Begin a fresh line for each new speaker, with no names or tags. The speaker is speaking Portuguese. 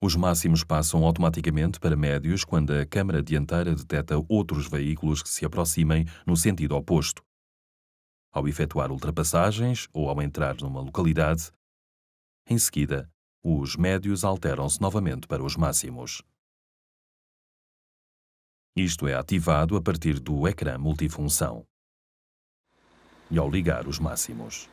Os máximos passam automaticamente para médios quando a câmara dianteira detecta outros veículos que se aproximem no sentido oposto. Ao efetuar ultrapassagens ou ao entrar numa localidade, em seguida, os médios alteram-se novamente para os máximos. Isto é ativado a partir do ecrã multifunção. E ao ligar os máximos.